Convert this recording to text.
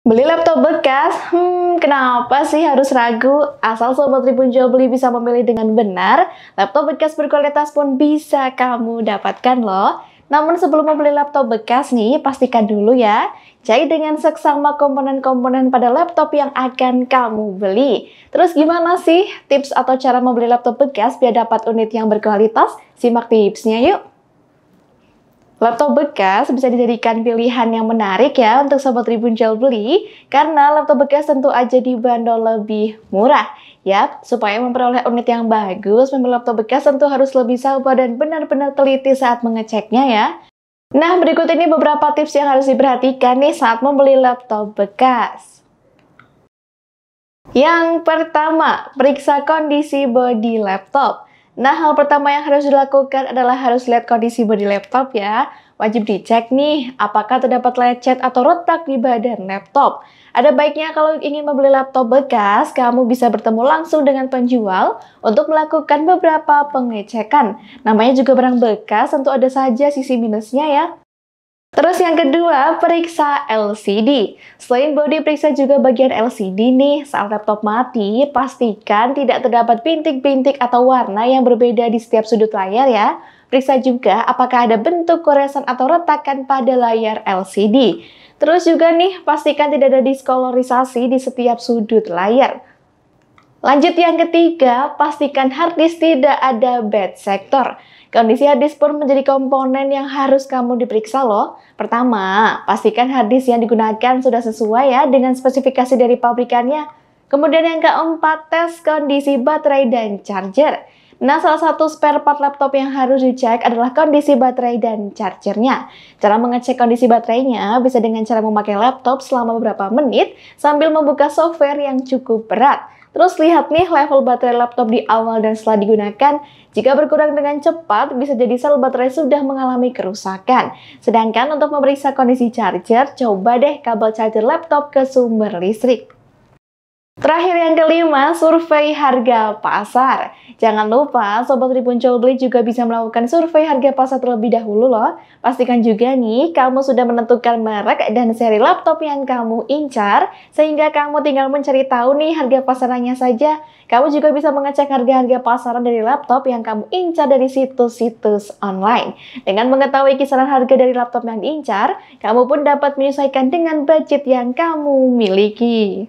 Beli laptop bekas? Hmm, kenapa sih harus ragu? Asal Sobat Tribun Jual Beli bisa memilih dengan benar, laptop bekas berkualitas pun bisa kamu dapatkan loh. Namun sebelum membeli laptop bekas nih, pastikan dulu ya, cek dengan seksama komponen-komponen pada laptop yang akan kamu beli. Terus gimana sih tips atau cara membeli laptop bekas biar dapat unit yang berkualitas? Simak tipsnya yuk! Laptop bekas bisa dijadikan pilihan yang menarik ya untuk Sobat Tribun Jual Beli karena laptop bekas tentu aja dibanderol lebih murah. Ya, supaya memperoleh unit yang bagus, membeli laptop bekas tentu harus lebih sabar dan benar-benar teliti saat mengeceknya ya. Nah, berikut ini beberapa tips yang harus diperhatikan nih saat membeli laptop bekas. Yang pertama, periksa kondisi bodi laptop. Nah, hal pertama yang harus dilakukan adalah harus lihat kondisi bodi laptop ya. Wajib dicek nih, apakah terdapat lecet atau retak di badan laptop. Ada baiknya kalau ingin membeli laptop bekas, kamu bisa bertemu langsung dengan penjual untuk melakukan beberapa pengecekan. Namanya juga barang bekas, tentu ada saja sisi minusnya ya. Terus yang kedua, periksa LCD. Selain body, periksa juga bagian LCD nih. Saat laptop mati, pastikan tidak terdapat bintik-bintik atau warna yang berbeda di setiap sudut layar ya. Periksa juga apakah ada bentuk goresan atau retakan pada layar LCD. Terus juga nih, pastikan tidak ada diskolorisasi di setiap sudut layar. Lanjut yang ketiga, pastikan hard tidak ada bad sector. Kondisi hadis pun menjadi komponen yang harus kamu diperiksa loh. Pertama, pastikan hadis yang digunakan sudah sesuai ya dengan spesifikasi dari pabrikannya. Kemudian yang keempat, tes kondisi baterai dan charger. Nah, salah satu spare part laptop yang harus dicek adalah kondisi baterai dan chargernya. Cara mengecek kondisi baterainya bisa dengan cara memakai laptop selama beberapa menit sambil membuka software yang cukup berat. Terus lihat nih level baterai laptop di awal dan setelah digunakan. Jika berkurang dengan cepat, bisa jadi sel baterai sudah mengalami kerusakan. Sedangkan untuk memeriksa kondisi charger, coba deh kabel charger laptop ke sumber listrik. Terakhir yang kelima, survei harga pasar. Jangan lupa Sobat Tribun Beli juga bisa melakukan survei harga pasar terlebih dahulu loh. Pastikan juga nih kamu sudah menentukan merek dan seri laptop yang kamu incar sehingga kamu tinggal mencari tahu nih harga pasarannya saja. Kamu juga bisa mengecek harga-harga pasaran dari laptop yang kamu incar dari situs-situs online. Dengan mengetahui kisaran harga dari laptop yang diincar, kamu pun dapat menyesuaikan dengan budget yang kamu miliki.